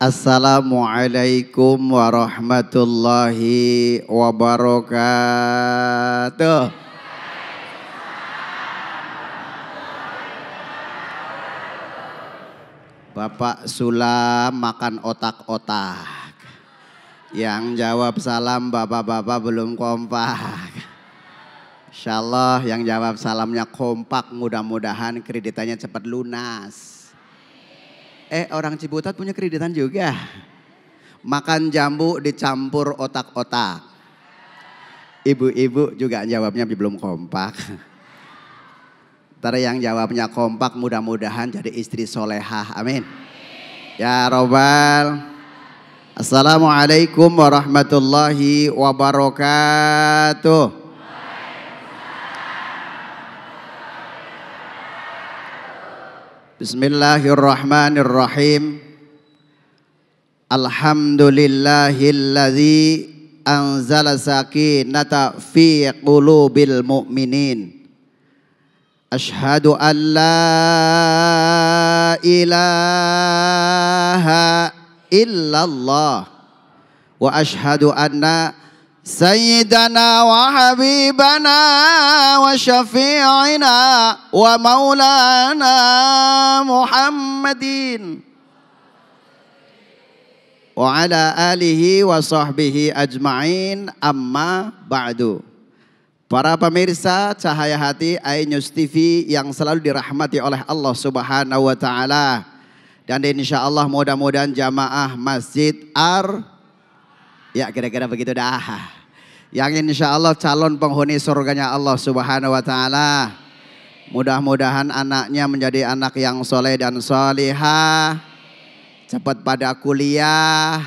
Assalamualaikum warahmatullahi wabarakatuh. Bapak Sulam makan otak-otak. Yang jawab salam bapak-bapak belum kompak. Insya yang jawab salamnya kompak mudah-mudahan kreditannya cepat lunas. Eh orang Cibutat punya kreditan juga. Makan jambu dicampur otak-otak. Ibu-ibu juga jawabnya belum kompak. Ntar yang jawabnya kompak mudah-mudahan jadi istri solehah. Amin. Ya Robbal. Assalamualaikum warahmatullahi wabarakatuh. Bismillahirrahmanirrahim. Alhamdulillahilladzi anzala sakinata fi qulubil mu'minin. Ashhadu an la ilaha illallah wa ashhadu anna سيدنا وحبيبنا وشفيعنا ومولانا محمد وعلى آله وصحبه أجمعين أما بعد Para pemirsa Cahaya Hati iNews TV yang selalu dirahmati oleh Allah Subhanahu wa taala. Dan insya Allah mudah-mudahan jamaah Masjid Ar Ya kira-kira begitu dah. Yang insya Allah calon penghuni surganya Allah subhanahu wa ta'ala. Mudah-mudahan anaknya menjadi anak yang soleh dan soleha. Cepat pada kuliah.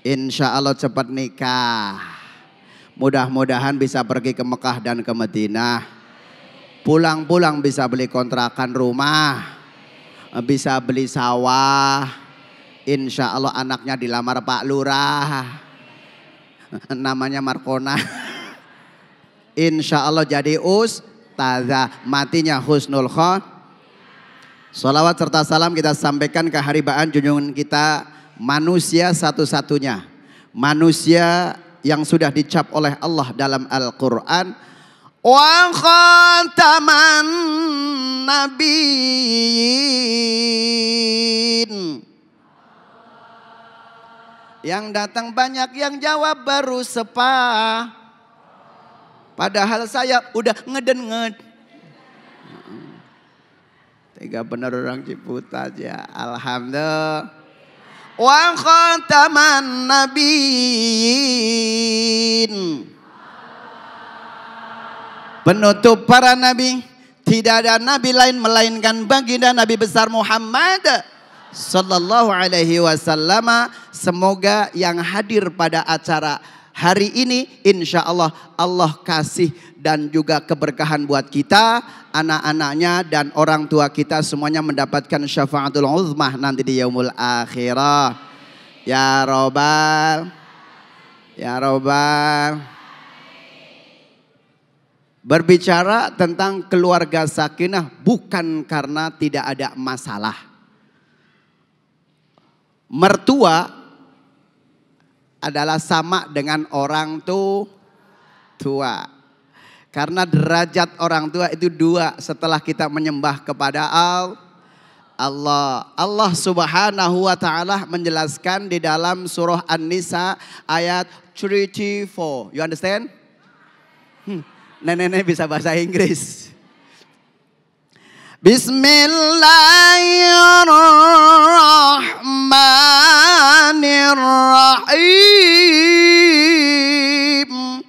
Insya Allah cepat nikah. Mudah-mudahan bisa pergi ke Mekah dan ke Madinah. Pulang-pulang bisa beli kontrakan rumah. Bisa beli sawah. Insya Allah anaknya dilamar Pak Lurah namanya Markona. Insya Allah jadi us taza Matinya husnul kho. Salawat serta salam kita sampaikan ke haribaan junjungan kita manusia satu-satunya. Manusia yang sudah dicap oleh Allah dalam Al-Quran. Wa khataman nabiyin. Yang datang banyak, yang jawab baru sepa. Padahal saya udah ngedenget. Tiga benar orang Ciputat ya. Alhamdulillah. Wa khataman nabiin. Penutup para nabi. Tidak ada nabi lain melainkan baginda nabi besar Muhammad Sallallahu Alaihi Wasallam. Semoga yang hadir pada acara hari ini insya Allah Allah kasih dan juga keberkahan buat kita, anak-anaknya dan orang tua kita semuanya mendapatkan syafaatul uzmah nanti di yaumul akhirah. Ya Robbal. Ya Robbal. Berbicara tentang keluarga sakinah bukan karena tidak ada masalah mertua adalah sama dengan orang tu tua. Karena derajat orang tua itu dua setelah kita menyembah kepada Allah. Allah. Allah Subhanahu wa taala menjelaskan di dalam surah An-Nisa ayat 34. You understand? Hmm. Nenek-nenek bisa bahasa Inggris. Bismillahirrahmanirrahim.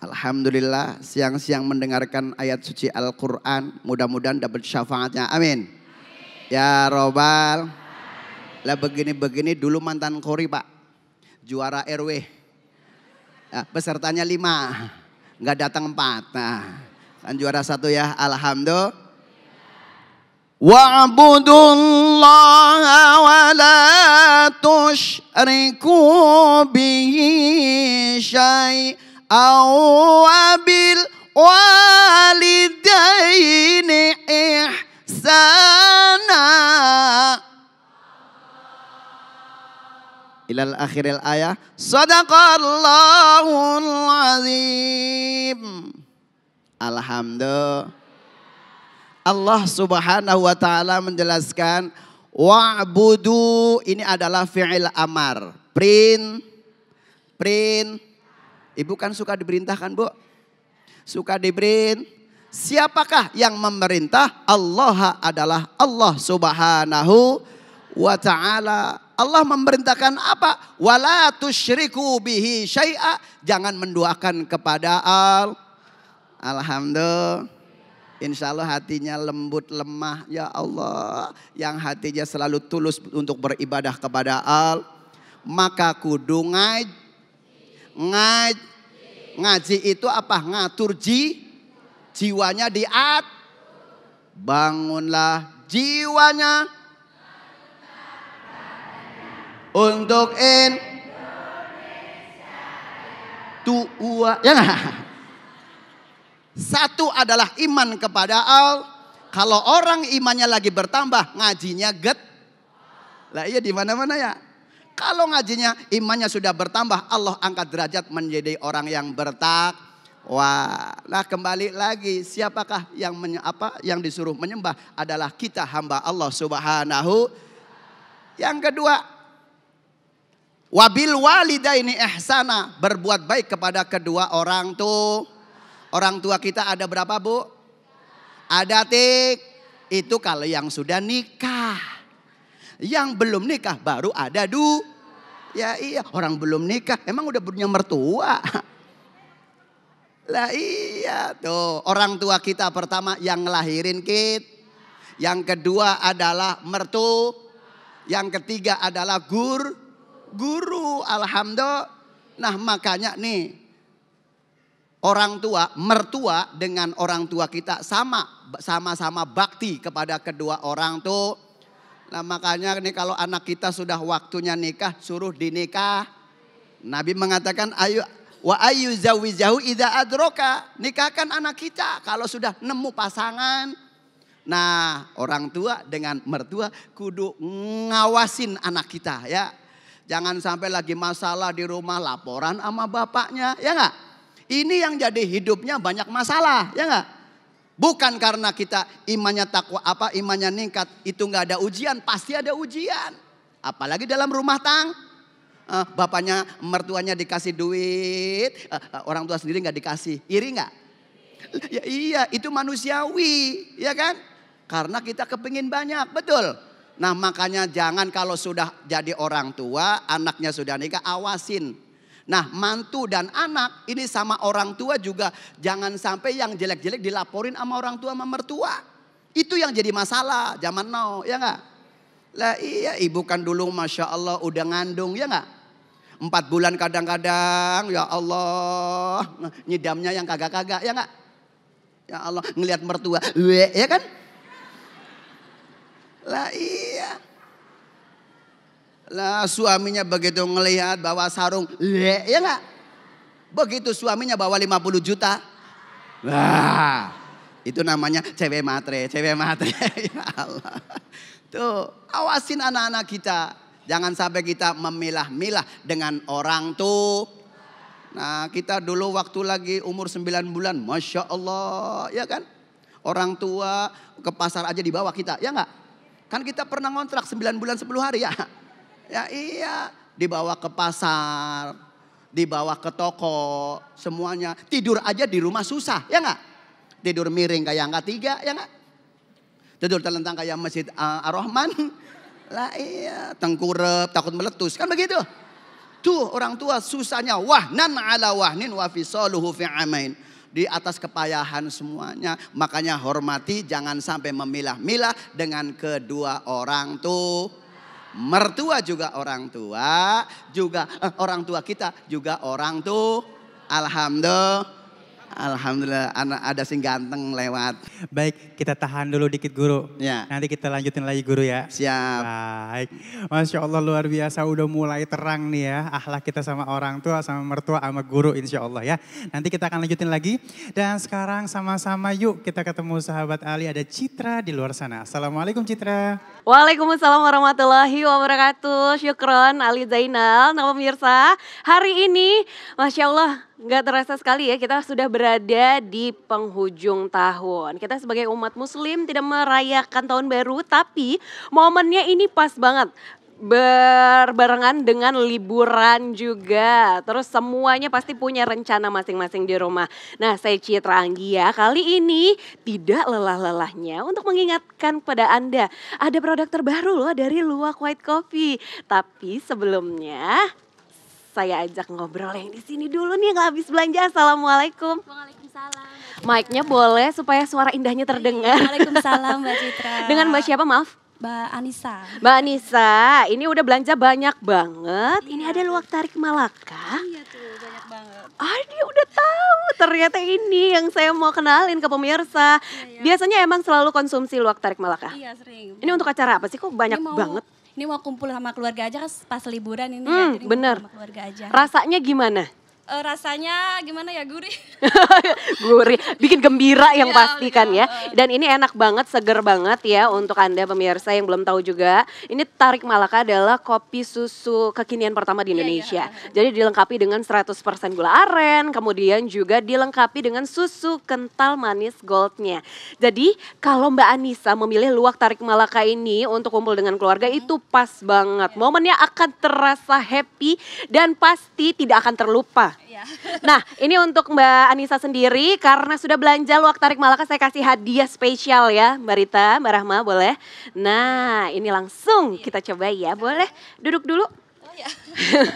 Alhamdulillah siang-siang mendengarkan ayat suci Al-Quran. Mudah-mudahan dapat syafaatnya. Amin. Ya Robal. Lah begini-begini dulu mantan kori pak. Juara RW. Ya, pesertanya lima. Nggak datang empat. Nah. Kan juara satu ya. Alhamdulillah. Wa'budu wa la tushriku bihi syai'a wa bil walidaini ihsana ilal akhiril ayah sadaqallahul azim Alhamdulillah. Allah Subhanahu wa taala menjelaskan wa'budu ini adalah fi'il amar. Print print Ibu kan suka diperintahkan, Bu? Suka diberin. Siapakah yang memerintah? Allah adalah Allah Subhanahu wa taala. Allah memerintahkan apa? Wala tushriku bihi syai'a. Jangan mendoakan kepada Allah Alhamdulillah. Insya Allah hatinya lembut lemah ya Allah. Yang hatinya selalu tulus untuk beribadah kepada Allah. Maka kudu ngaj. Ngaj. Ngaji itu apa? Ngatur ji. Jiwanya diat. Bangunlah jiwanya. Untuk in. tuwa Ya satu adalah iman kepada Allah. Kalau orang imannya lagi bertambah, ngajinya get. Lah iya di mana-mana ya. Kalau ngajinya imannya sudah bertambah, Allah angkat derajat menjadi orang yang bertak. Wah, nah kembali lagi siapakah yang menye, apa yang disuruh menyembah adalah kita hamba Allah Subhanahu. Yang kedua, wabil walidaini ihsana, berbuat baik kepada kedua orang tuh Orang tua kita ada berapa bu? Ada tik. Itu kalau yang sudah nikah. Yang belum nikah baru ada du. Ya iya orang belum nikah emang udah punya mertua. Lah iya tuh orang tua kita pertama yang ngelahirin kit, Yang kedua adalah mertu. Yang ketiga adalah gur. Guru, alhamdulillah. Nah makanya nih orang tua, mertua dengan orang tua kita sama, sama-sama bakti kepada kedua orang tuh. Nah makanya nih kalau anak kita sudah waktunya nikah, suruh dinikah. Nabi mengatakan ayo wa ayu zawijahu ida adroka nikahkan anak kita kalau sudah nemu pasangan. Nah orang tua dengan mertua kudu ngawasin anak kita ya. Jangan sampai lagi masalah di rumah laporan sama bapaknya ya nggak? Ini yang jadi hidupnya banyak masalah, ya nggak? Bukan karena kita imannya takwa apa imannya ningkat itu nggak ada ujian, pasti ada ujian. Apalagi dalam rumah tang, eh, bapaknya mertuanya dikasih duit, eh, eh, orang tua sendiri nggak dikasih, iri nggak? Ya, iya, itu manusiawi, ya kan? Karena kita kepingin banyak, betul. Nah makanya jangan kalau sudah jadi orang tua, anaknya sudah nikah, awasin Nah mantu dan anak ini sama orang tua juga jangan sampai yang jelek-jelek dilaporin sama orang tua sama mertua. Itu yang jadi masalah zaman now ya enggak? Lah iya ibu kan dulu masya Allah udah ngandung ya enggak? Empat bulan kadang-kadang ya Allah nyidamnya yang kagak-kagak ya enggak? Ya Allah ngelihat mertua, we ya kan? Lah iya. Lah suaminya begitu ngelihat bawa sarung, le, ya enggak? Begitu suaminya bawa 50 juta. Wah, itu namanya cewek matre, cewek matre. ya Allah. Tuh, awasin anak-anak kita. Jangan sampai kita memilah-milah dengan orang tuh. Nah kita dulu waktu lagi umur 9 bulan, Masya Allah, ya kan? Orang tua ke pasar aja dibawa kita, ya enggak? Kan kita pernah ngontrak 9 bulan 10 hari ya. Ya iya, dibawa ke pasar, dibawa ke toko, semuanya. Tidur aja di rumah susah, ya enggak? Tidur miring kayak angka tiga, ya enggak? Tidur telentang kayak masjid uh, Ar-Rahman. Lah iya, tengkurep, takut meletus, kan begitu? Tuh orang tua susahnya wahnan ala wahnin wa fisaluhu fi amain. Di atas kepayahan semuanya. Makanya hormati jangan sampai memilah-milah dengan kedua orang tuh Mertua juga orang tua, juga eh, orang tua kita juga orang tuh. Alhamdulillah. Alhamdulillah anak ada sing ganteng lewat. Baik, kita tahan dulu dikit guru. Ya. Nanti kita lanjutin lagi guru ya. Siap. Baik. Masya Allah luar biasa udah mulai terang nih ya. Akhlak kita sama orang tua, sama mertua, sama guru insya Allah ya. Nanti kita akan lanjutin lagi. Dan sekarang sama-sama yuk kita ketemu sahabat Ali ada Citra di luar sana. Assalamualaikum Citra. Waalaikumsalam warahmatullahi wabarakatuh. Syukron Ali Zainal. nama pemirsa, hari ini Masya Allah nggak terasa sekali ya kita sudah berada di penghujung tahun. Kita sebagai umat muslim tidak merayakan tahun baru tapi momennya ini pas banget berbarengan dengan liburan juga. Terus semuanya pasti punya rencana masing-masing di rumah. Nah, saya Citra Anggia kali ini tidak lelah-lelahnya untuk mengingatkan pada Anda ada produk terbaru loh dari Luwak White Coffee. Tapi sebelumnya saya ajak ngobrol yang di sini dulu nih yang habis belanja. Assalamualaikum. Waalaikumsalam. Mic-nya boleh supaya suara indahnya terdengar. Iya, waalaikumsalam Mbak Citra. Dengan Mbak siapa maaf? Mbak Anissa. Mbak Anissa, ini udah belanja banyak banget. Iya. Ini ada luak tarik Malaka. Iya tuh, banyak banget. Ah, dia udah tahu. Ternyata ini yang saya mau kenalin ke pemirsa. Iya, iya. Biasanya emang selalu konsumsi luak tarik Malaka? Iya, sering. Ini untuk acara apa sih kok banyak mau, banget? Ini mau kumpul sama keluarga aja pas liburan ini ya. hmm, ya. Jadi bener. Sama keluarga aja. Rasanya gimana? uh, rasanya gimana ya gurih. gurih, bikin gembira yang ya, pasti kan ya. Eh. Dan ini enak banget, seger banget ya untuk Anda pemirsa yang belum tahu juga. Ini Tarik Malaka adalah kopi susu kekinian pertama di iya, iya, Indonesia. Ya, ya. Jadi dilengkapi dengan 100% gula aren, kemudian juga dilengkapi dengan susu kental manis goldnya. Jadi kalau Mbak Anissa memilih luwak Tarik Malaka ini untuk kumpul dengan keluarga hmm. itu pas banget. Iya. Momennya akan terasa happy dan pasti tidak akan terlupa Iya. Nah, ini untuk Mbak Anissa sendiri karena sudah belanja luak tarik Malaka saya kasih hadiah spesial ya, Mbak Rita, Mbak Rahma boleh. Nah, ini langsung iya. kita coba ya, boleh duduk dulu. Oh, ya.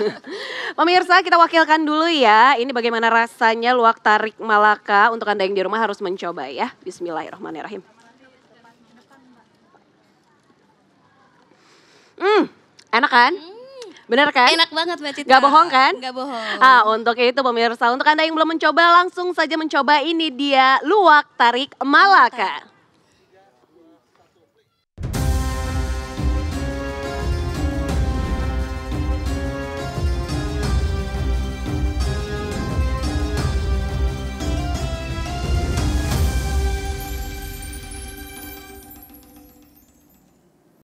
Pemirsa kita wakilkan dulu ya, ini bagaimana rasanya luak tarik Malaka untuk Anda yang di rumah harus mencoba ya. Bismillahirrahmanirrahim. Hmm, enak kan? Hmm. Bener kan? Enak banget Mbak Citra. Gak bohong kan? Gak bohong. Ah, untuk itu pemirsa, untuk Anda yang belum mencoba langsung saja mencoba ini dia luwak tarik Malaka. Malaka.